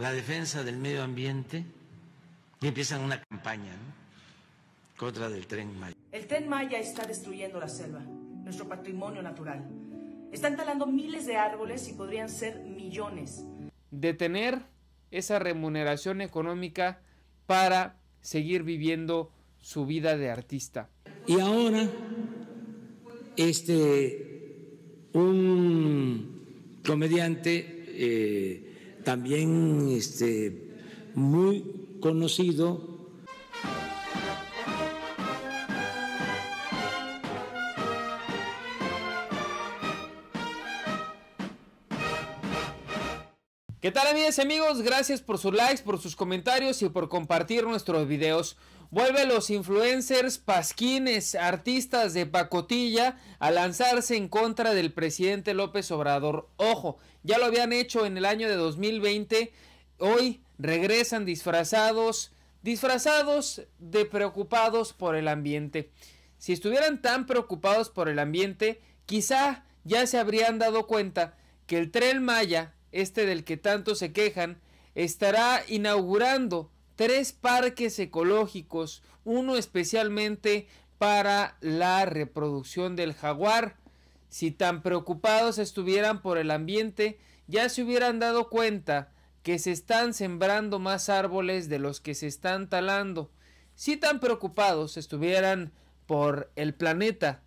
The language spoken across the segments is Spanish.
la defensa del medio ambiente y empiezan una campaña contra el tren Maya. El tren Maya está destruyendo la selva, nuestro patrimonio natural. Están talando miles de árboles y podrían ser millones. Detener esa remuneración económica para seguir viviendo su vida de artista. Y ahora, este, un comediante eh, también este, muy conocido ¿Qué tal amigas y amigos? Gracias por sus likes, por sus comentarios y por compartir nuestros videos. Vuelve los influencers, pasquines, artistas de pacotilla a lanzarse en contra del presidente López Obrador. Ojo, ya lo habían hecho en el año de 2020. Hoy regresan disfrazados, disfrazados de preocupados por el ambiente. Si estuvieran tan preocupados por el ambiente, quizá ya se habrían dado cuenta que el tren Maya este del que tanto se quejan, estará inaugurando tres parques ecológicos, uno especialmente para la reproducción del jaguar. Si tan preocupados estuvieran por el ambiente, ya se hubieran dado cuenta que se están sembrando más árboles de los que se están talando. Si tan preocupados estuvieran por el planeta,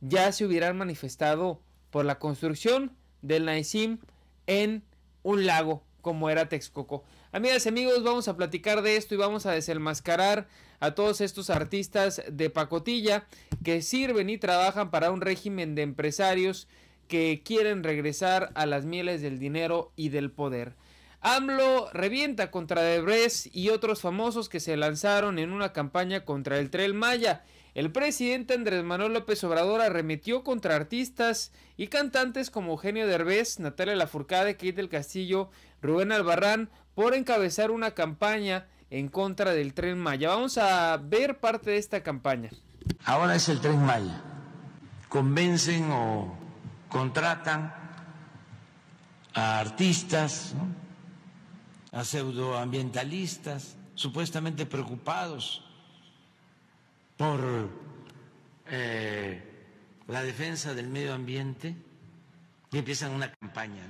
ya se hubieran manifestado por la construcción del Naisim en un lago como era Texcoco. Amigas y amigos, vamos a platicar de esto y vamos a desenmascarar a todos estos artistas de pacotilla que sirven y trabajan para un régimen de empresarios que quieren regresar a las mieles del dinero y del poder. AMLO revienta contra Debrez y otros famosos que se lanzaron en una campaña contra el Trel Maya el presidente Andrés Manuel López Obrador arremetió contra artistas y cantantes como Eugenio Derbez, Natalia Lafourcade, Keith del Castillo, Rubén Albarrán por encabezar una campaña en contra del Tren Maya. Vamos a ver parte de esta campaña. Ahora es el Tren Maya. Convencen o contratan a artistas, a pseudoambientalistas, supuestamente preocupados por eh, la defensa del medio ambiente y empiezan una campaña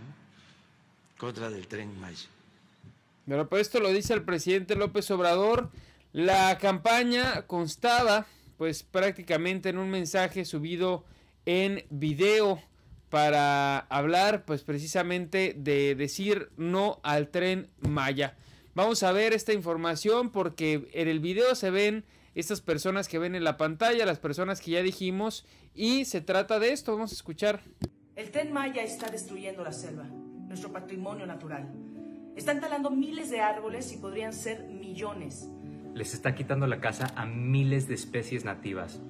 contra el tren Maya. Bueno, pues esto lo dice el presidente López Obrador. La campaña constaba pues prácticamente en un mensaje subido en video para hablar pues precisamente de decir no al tren Maya. Vamos a ver esta información porque en el video se ven estas personas que ven en la pantalla, las personas que ya dijimos, y se trata de esto, vamos a escuchar. El tren Maya está destruyendo la selva, nuestro patrimonio natural. Están talando miles de árboles y podrían ser millones. Les está quitando la casa a miles de especies nativas.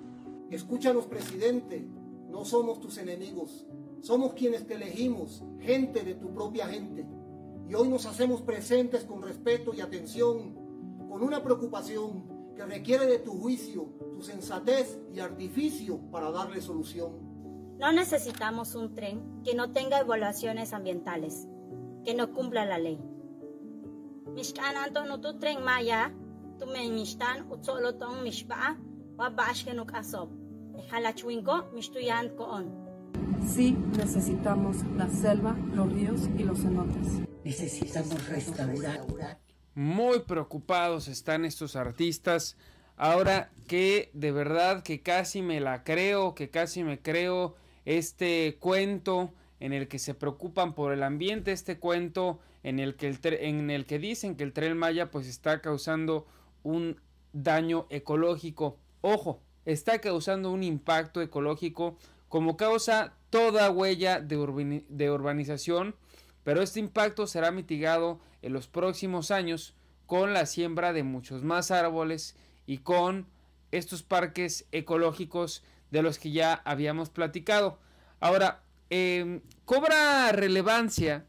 Escúchanos, presidente, no somos tus enemigos, somos quienes te elegimos, gente de tu propia gente. Y hoy nos hacemos presentes con respeto y atención, con una preocupación que requiere de tu juicio, tu sensatez y artificio para darle solución. No necesitamos un tren que no tenga evaluaciones ambientales, que no cumpla la ley. maya, koon. Sí necesitamos la selva, los ríos y los cenotes. Necesitamos restaurar muy preocupados están estos artistas. Ahora que de verdad que casi me la creo, que casi me creo este cuento en el que se preocupan por el ambiente, este cuento en el que, en el que dicen que el tren Maya pues está causando un daño ecológico. Ojo, está causando un impacto ecológico como causa toda huella de urbanización pero este impacto será mitigado en los próximos años con la siembra de muchos más árboles y con estos parques ecológicos de los que ya habíamos platicado. Ahora, em, cobra relevancia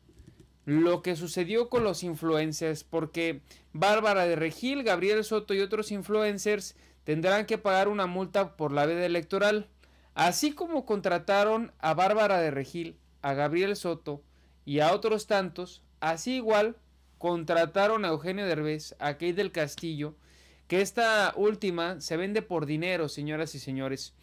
lo que sucedió con los influencers, porque Bárbara de Regil, Gabriel Soto y otros influencers tendrán que pagar una multa por la veda electoral, así como contrataron a Bárbara de Regil, a Gabriel Soto, y a otros tantos, así igual contrataron a Eugenio Derbez, a Kate del Castillo, que esta última se vende por dinero, señoras y señores.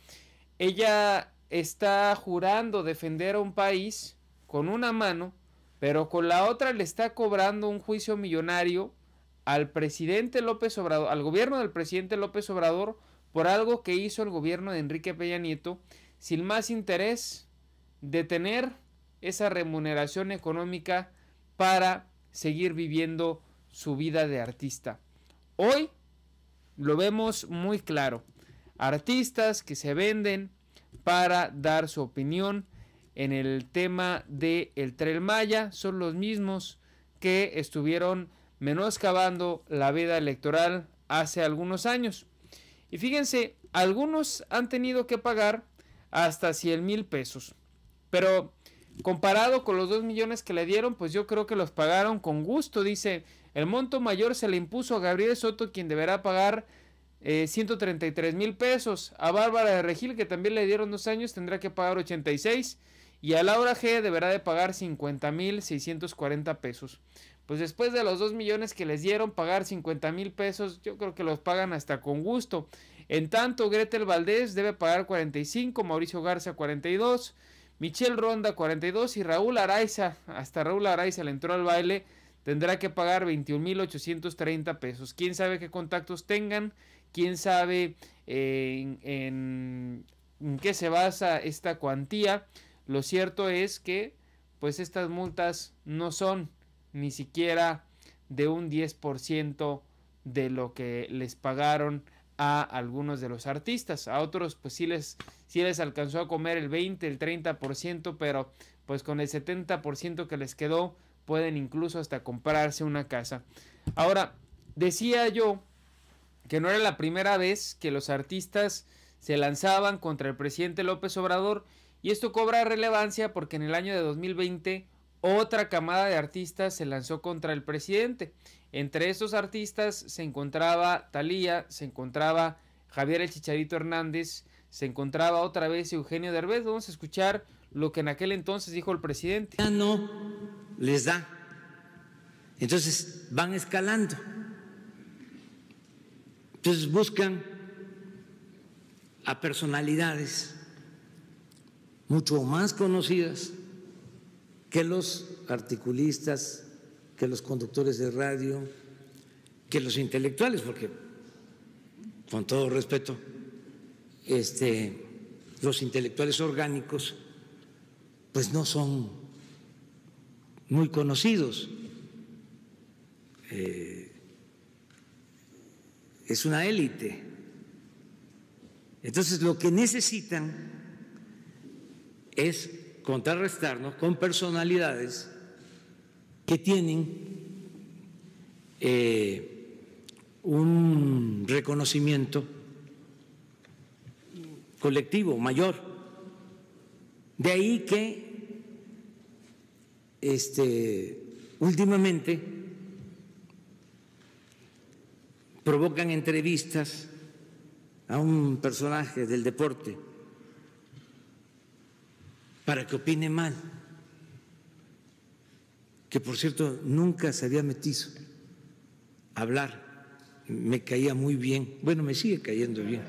Ella está jurando defender a un país con una mano, pero con la otra le está cobrando un juicio millonario al presidente López Obrador, al gobierno del presidente López Obrador, por algo que hizo el gobierno de Enrique Peña Nieto, sin más interés de tener esa remuneración económica para seguir viviendo su vida de artista. Hoy lo vemos muy claro. Artistas que se venden para dar su opinión en el tema del de el Maya son los mismos que estuvieron menoscabando la veda electoral hace algunos años. Y fíjense, algunos han tenido que pagar hasta 100 mil pesos. Pero Comparado con los 2 millones que le dieron, pues yo creo que los pagaron con gusto, dice. El monto mayor se le impuso a Gabriel Soto, quien deberá pagar 133 eh, mil pesos. A Bárbara de Regil, que también le dieron dos años, tendrá que pagar 86. Y a Laura G deberá de pagar 50 mil 640 pesos. Pues después de los 2 millones que les dieron, pagar 50 mil pesos, yo creo que los pagan hasta con gusto. En tanto, Gretel Valdés debe pagar 45, Mauricio Garza 42. Michelle Ronda 42 y Raúl Araiza, hasta Raúl Araiza le entró al baile, tendrá que pagar 21.830 pesos. ¿Quién sabe qué contactos tengan? ¿Quién sabe eh, en, en qué se basa esta cuantía? Lo cierto es que pues estas multas no son ni siquiera de un 10% de lo que les pagaron a algunos de los artistas. A otros pues sí les, sí les alcanzó a comer el 20, el 30%, pero pues con el 70% que les quedó pueden incluso hasta comprarse una casa. Ahora, decía yo que no era la primera vez que los artistas se lanzaban contra el presidente López Obrador y esto cobra relevancia porque en el año de 2020 otra camada de artistas se lanzó contra el presidente. Entre esos artistas se encontraba Talía, se encontraba Javier el Chicharito Hernández, se encontraba otra vez Eugenio Derbez. Vamos a escuchar lo que en aquel entonces dijo el presidente. Ya no les da. Entonces van escalando. Entonces buscan a personalidades mucho más conocidas que los articulistas, que los conductores de radio, que los intelectuales, porque con todo respeto, este, los intelectuales orgánicos pues no son muy conocidos. Eh, es una élite. Entonces lo que necesitan es contrarrestarnos con personalidades que tienen eh, un reconocimiento colectivo mayor. De ahí que este, últimamente provocan entrevistas a un personaje del deporte para que opine mal, que por cierto nunca se había metido a hablar, me caía muy bien, bueno, me sigue cayendo bien,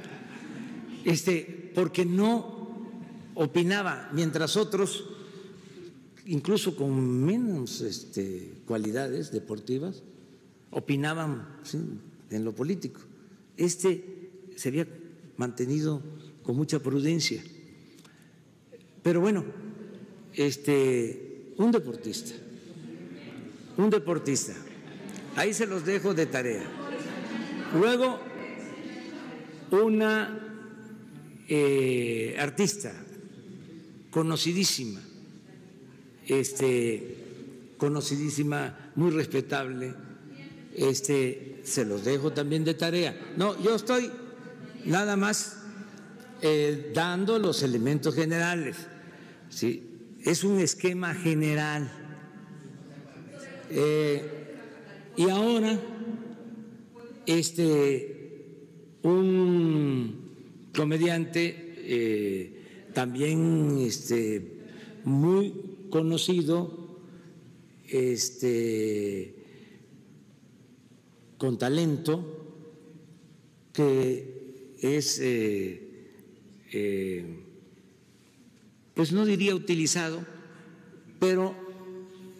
este, porque no opinaba, mientras otros, incluso con menos este, cualidades deportivas, opinaban en lo político. Este se había mantenido con mucha prudencia. Pero bueno, este, un deportista, un deportista, ahí se los dejo de tarea. Luego, una eh, artista conocidísima, este, conocidísima, muy respetable, este, se los dejo también de tarea. No, yo estoy nada más eh, dando los elementos generales. ¿sí? es un esquema general. Eh, y ahora, este, un comediante eh, también este, muy conocido, este, con talento, que es eh, eh pues no diría utilizado, pero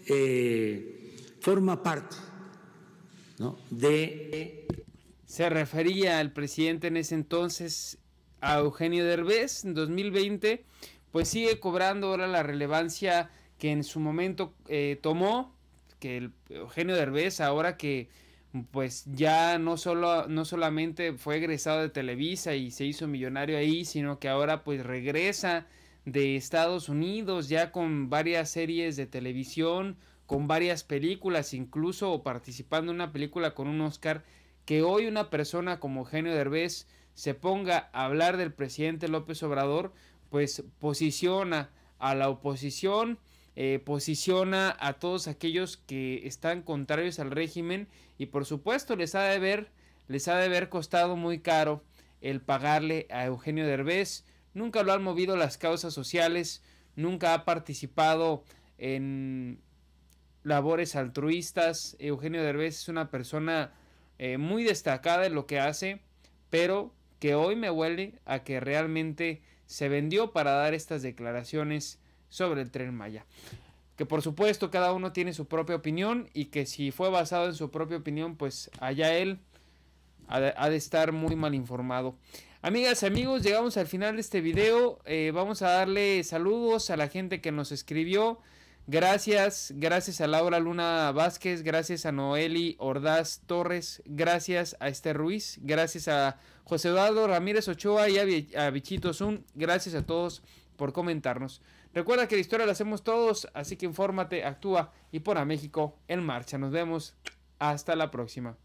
eh, forma parte de... Se refería al presidente en ese entonces, a Eugenio Derbez, en 2020, pues sigue cobrando ahora la relevancia que en su momento eh, tomó, que el Eugenio Derbez ahora que pues ya no solo no solamente fue egresado de Televisa y se hizo millonario ahí, sino que ahora pues regresa de Estados Unidos, ya con varias series de televisión, con varias películas, incluso participando en una película con un Oscar, que hoy una persona como Eugenio Derbez se ponga a hablar del presidente López Obrador, pues posiciona a la oposición, eh, posiciona a todos aquellos que están contrarios al régimen y por supuesto les ha de ver, les ha de haber costado muy caro el pagarle a Eugenio Derbez nunca lo han movido las causas sociales, nunca ha participado en labores altruistas. Eugenio Derbez es una persona eh, muy destacada en lo que hace, pero que hoy me huele a que realmente se vendió para dar estas declaraciones sobre el tren Maya. Que por supuesto cada uno tiene su propia opinión y que si fue basado en su propia opinión, pues allá él ha de estar muy mal informado. Amigas y amigos, llegamos al final de este video. Eh, vamos a darle saludos a la gente que nos escribió. Gracias, gracias a Laura Luna Vázquez, gracias a Noeli Ordaz Torres, gracias a Esther Ruiz, gracias a José Eduardo Ramírez Ochoa y a Bichito Zoom, gracias a todos por comentarnos. Recuerda que la historia la hacemos todos, así que infórmate, actúa y por a México en marcha. Nos vemos, hasta la próxima.